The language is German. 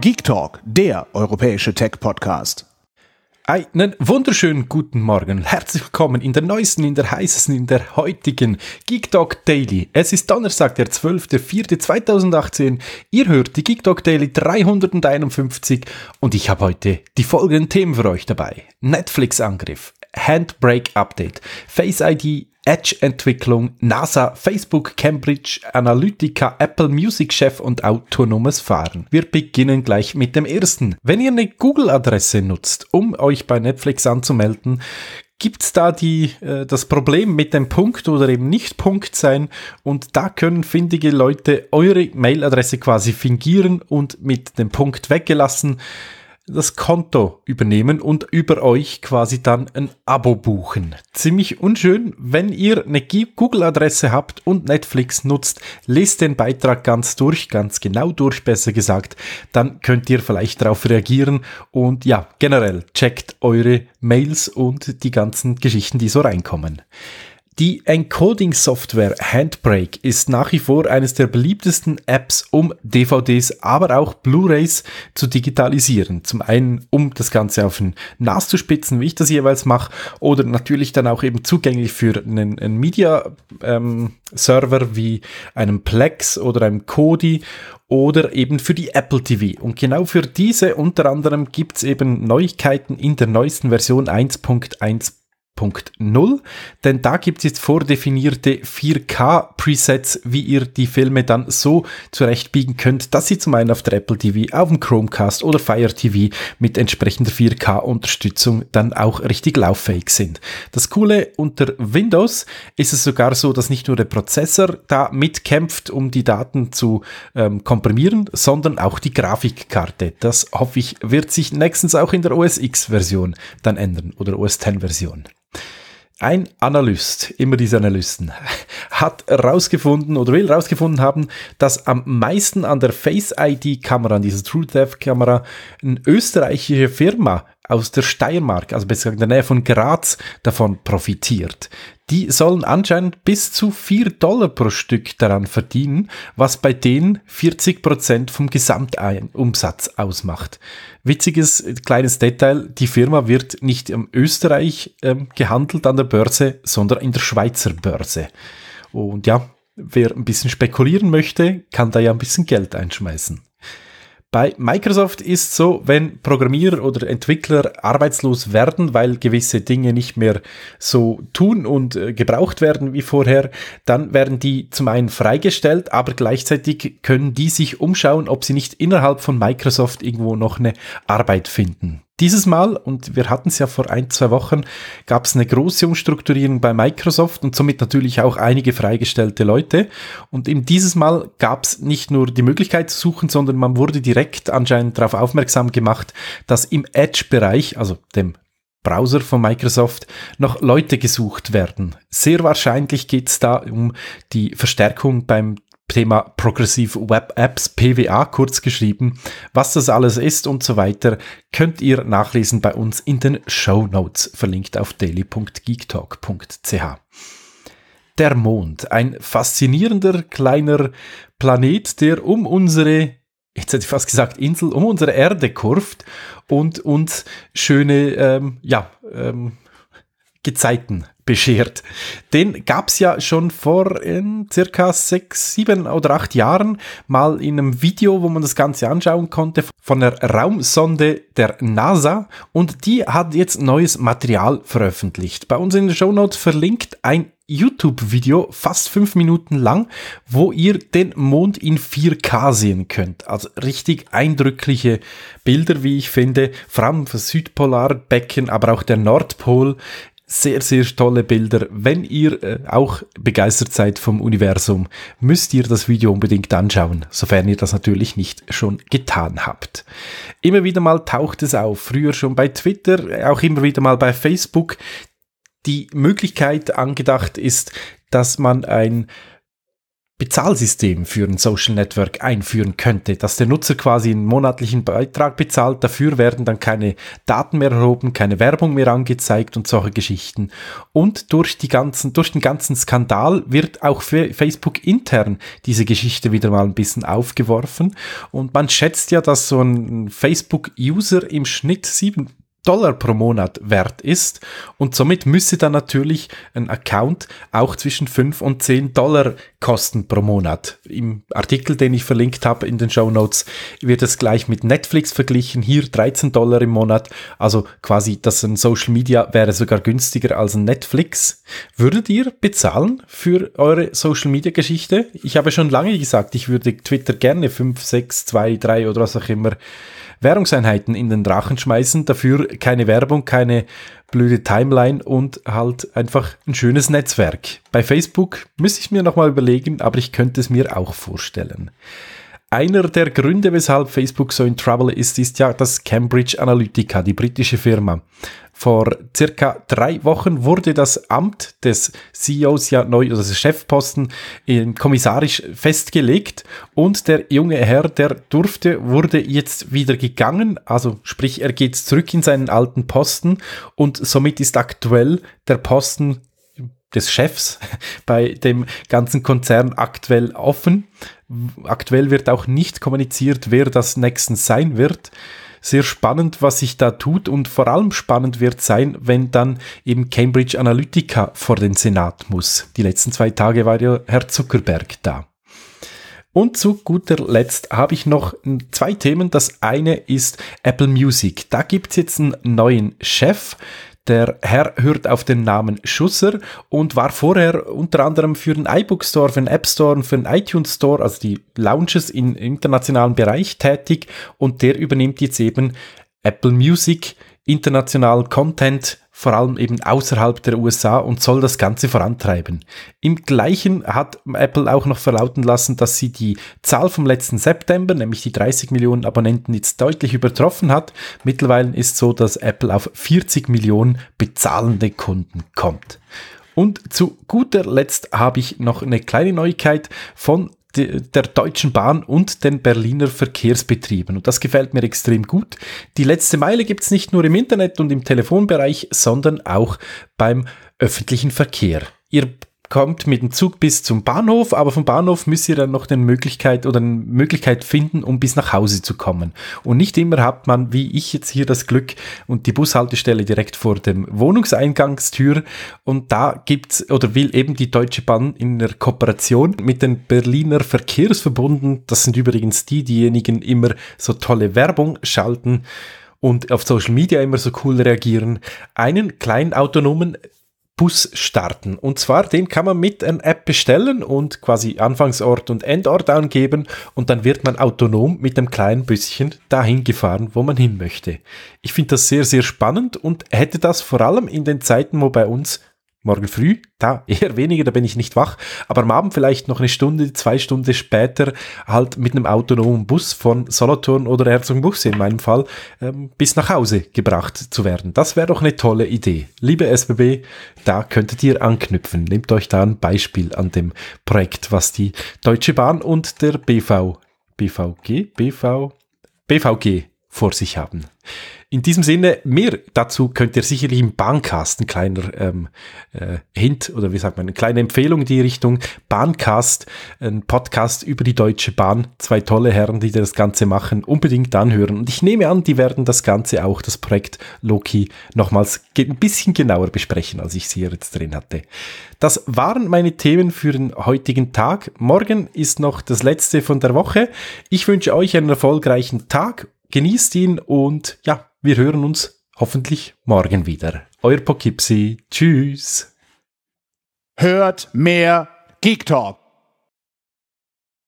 Geek Talk, der europäische Tech-Podcast. Einen wunderschönen guten Morgen. Herzlich willkommen in der neuesten, in der heißesten, in der heutigen Geek Talk Daily. Es ist Donnerstag, der 12.04.2018. Ihr hört die Geek Talk Daily 351 und ich habe heute die folgenden Themen für euch dabei. Netflix-Angriff, Handbrake Update, Face ID Edge-Entwicklung, NASA, Facebook, Cambridge, Analytica, Apple Music-Chef und autonomes Fahren. Wir beginnen gleich mit dem ersten. Wenn ihr eine Google-Adresse nutzt, um euch bei Netflix anzumelden, Gibt's da die, äh, das Problem mit dem Punkt oder eben nicht Punkt sein und da können findige Leute eure Mailadresse quasi fingieren und mit dem Punkt weggelassen das Konto übernehmen und über euch quasi dann ein Abo buchen. Ziemlich unschön, wenn ihr eine Google-Adresse habt und Netflix nutzt, lest den Beitrag ganz durch, ganz genau durch, besser gesagt, dann könnt ihr vielleicht darauf reagieren und ja, generell checkt eure Mails und die ganzen Geschichten, die so reinkommen. Die Encoding-Software Handbrake ist nach wie vor eines der beliebtesten Apps, um DVDs, aber auch Blu-rays zu digitalisieren. Zum einen, um das Ganze auf ein NAS zu spitzen, wie ich das jeweils mache, oder natürlich dann auch eben zugänglich für einen, einen Media-Server ähm, wie einem Plex oder einem Kodi oder eben für die Apple TV. Und genau für diese unter anderem gibt es eben Neuigkeiten in der neuesten Version 1.1. 0.0, denn da gibt es jetzt vordefinierte 4K-Presets, wie ihr die Filme dann so zurechtbiegen könnt, dass sie zum einen auf der Apple TV, auf dem Chromecast oder Fire TV mit entsprechender 4K-Unterstützung dann auch richtig lauffähig sind. Das Coole unter Windows ist es sogar so, dass nicht nur der Prozessor da mitkämpft, um die Daten zu ähm, komprimieren, sondern auch die Grafikkarte. Das hoffe ich wird sich nächstens auch in der OS X-Version dann ändern oder OS X-Version. Ein Analyst, immer diese Analysten, hat herausgefunden oder will herausgefunden haben, dass am meisten an der Face-ID-Kamera, an dieser True-Dev-Kamera, eine österreichische Firma aus der Steiermark, also besser gesagt in der Nähe von Graz, davon profitiert. Die sollen anscheinend bis zu 4 Dollar pro Stück daran verdienen, was bei denen 40% Prozent vom Gesamtumsatz ausmacht. Witziges kleines Detail, die Firma wird nicht in Österreich ähm, gehandelt an der Börse, sondern in der Schweizer Börse. Und ja, wer ein bisschen spekulieren möchte, kann da ja ein bisschen Geld einschmeißen. Bei Microsoft ist so, wenn Programmierer oder Entwickler arbeitslos werden, weil gewisse Dinge nicht mehr so tun und äh, gebraucht werden wie vorher, dann werden die zum einen freigestellt, aber gleichzeitig können die sich umschauen, ob sie nicht innerhalb von Microsoft irgendwo noch eine Arbeit finden. Dieses Mal, und wir hatten es ja vor ein, zwei Wochen, gab es eine große Umstrukturierung bei Microsoft und somit natürlich auch einige freigestellte Leute. Und eben dieses Mal gab es nicht nur die Möglichkeit zu suchen, sondern man wurde direkt anscheinend darauf aufmerksam gemacht, dass im Edge-Bereich, also dem Browser von Microsoft noch Leute gesucht werden. Sehr wahrscheinlich geht es da um die Verstärkung beim Thema Progressive Web Apps, PWA kurz geschrieben. Was das alles ist und so weiter, könnt ihr nachlesen bei uns in den Show Notes, verlinkt auf daily.geektalk.ch. Der Mond, ein faszinierender kleiner Planet, der um unsere jetzt hätte ich fast gesagt Insel, um unsere Erde kurft und uns schöne, ähm, ja, ähm, Gezeiten beschert. Den gab es ja schon vor in circa sechs, sieben oder acht Jahren mal in einem Video, wo man das Ganze anschauen konnte, von der Raumsonde der NASA und die hat jetzt neues Material veröffentlicht. Bei uns in den Shownotes verlinkt ein YouTube-Video, fast fünf Minuten lang, wo ihr den Mond in 4K sehen könnt. Also richtig eindrückliche Bilder, wie ich finde, vor allem für Südpolarbecken, aber auch der Nordpol sehr, sehr tolle Bilder. Wenn ihr äh, auch begeistert seid vom Universum, müsst ihr das Video unbedingt anschauen, sofern ihr das natürlich nicht schon getan habt. Immer wieder mal taucht es auf, früher schon bei Twitter, auch immer wieder mal bei Facebook. Die Möglichkeit angedacht ist, dass man ein Bezahlsystem für ein Social Network einführen könnte, dass der Nutzer quasi einen monatlichen Beitrag bezahlt, dafür werden dann keine Daten mehr erhoben, keine Werbung mehr angezeigt und solche Geschichten. Und durch, die ganzen, durch den ganzen Skandal wird auch Facebook intern diese Geschichte wieder mal ein bisschen aufgeworfen und man schätzt ja, dass so ein Facebook-User im Schnitt sieben Dollar pro Monat wert ist. Und somit müsste dann natürlich ein Account auch zwischen 5 und 10 Dollar kosten pro Monat. Im Artikel, den ich verlinkt habe in den Show Notes, wird es gleich mit Netflix verglichen. Hier 13 Dollar im Monat. Also quasi, das ein Social Media wäre sogar günstiger als ein Netflix. Würdet ihr bezahlen für eure Social Media Geschichte? Ich habe schon lange gesagt, ich würde Twitter gerne 5, 6, 2, 3 oder was auch immer Währungseinheiten in den Drachen schmeißen. Dafür keine Werbung, keine blöde Timeline und halt einfach ein schönes Netzwerk. Bei Facebook müsste ich mir nochmal überlegen, aber ich könnte es mir auch vorstellen. Einer der Gründe, weshalb Facebook so in Trouble ist, ist ja das Cambridge Analytica, die britische Firma. Vor circa drei Wochen wurde das Amt des CEOs ja neu, also des Chefposten kommissarisch festgelegt und der junge Herr, der durfte, wurde jetzt wieder gegangen. Also sprich, er geht zurück in seinen alten Posten und somit ist aktuell der Posten des Chefs bei dem ganzen Konzern aktuell offen. Aktuell wird auch nicht kommuniziert, wer das nächsten sein wird sehr spannend, was sich da tut und vor allem spannend wird sein, wenn dann eben Cambridge Analytica vor den Senat muss. Die letzten zwei Tage war ja Herr Zuckerberg da. Und zu guter Letzt habe ich noch zwei Themen. Das eine ist Apple Music. Da gibt es jetzt einen neuen Chef. Der Herr hört auf den Namen Schusser und war vorher unter anderem für den iBook Store, für den App Store und für den iTunes Store, also die Lounges im internationalen Bereich tätig und der übernimmt jetzt eben Apple Music, international Content, vor allem eben außerhalb der USA und soll das Ganze vorantreiben. Im gleichen hat Apple auch noch verlauten lassen, dass sie die Zahl vom letzten September, nämlich die 30 Millionen Abonnenten, jetzt deutlich übertroffen hat. Mittlerweile ist so, dass Apple auf 40 Millionen bezahlende Kunden kommt. Und zu guter Letzt habe ich noch eine kleine Neuigkeit von der Deutschen Bahn und den Berliner Verkehrsbetrieben. Und das gefällt mir extrem gut. Die letzte Meile gibt's nicht nur im Internet und im Telefonbereich, sondern auch beim öffentlichen Verkehr. Ihr kommt mit dem Zug bis zum Bahnhof, aber vom Bahnhof müsst ihr dann noch eine Möglichkeit oder eine Möglichkeit finden, um bis nach Hause zu kommen. Und nicht immer hat man, wie ich jetzt hier, das Glück und die Bushaltestelle direkt vor dem Wohnungseingangstür. Und da gibt's oder will eben die Deutsche Bahn in der Kooperation mit den Berliner Verkehrsverbunden, das sind übrigens die, diejenigen immer so tolle Werbung schalten, und auf Social Media immer so cool reagieren, einen kleinen autonomen Bus starten. Und zwar, den kann man mit einer App bestellen und quasi Anfangsort und Endort angeben und dann wird man autonom mit einem kleinen Büsschen dahin gefahren, wo man hin möchte. Ich finde das sehr, sehr spannend und hätte das vor allem in den Zeiten, wo bei uns morgen früh, da eher weniger, da bin ich nicht wach, aber am Abend vielleicht noch eine Stunde, zwei Stunden später halt mit einem autonomen Bus von Solothurn oder Herzogenbuchsee in meinem Fall ähm, bis nach Hause gebracht zu werden. Das wäre doch eine tolle Idee. Liebe SBB, da könntet ihr anknüpfen. Nehmt euch da ein Beispiel an dem Projekt, was die Deutsche Bahn und der BV, BVG, BV, BVG vor sich haben. In diesem Sinne, mehr dazu könnt ihr sicherlich im Bahncast, ein kleiner ähm, äh, Hint oder wie sagt man, eine kleine Empfehlung in die Richtung, Bahncast, ein Podcast über die Deutsche Bahn, zwei tolle Herren, die das Ganze machen, unbedingt anhören. Und ich nehme an, die werden das Ganze auch, das Projekt Loki, nochmals ein bisschen genauer besprechen, als ich sie hier jetzt drin hatte. Das waren meine Themen für den heutigen Tag. Morgen ist noch das letzte von der Woche. Ich wünsche euch einen erfolgreichen Tag genießt ihn und ja, wir hören uns hoffentlich morgen wieder. Euer Pokipsi. Tschüss. Hört mehr Geek Talk.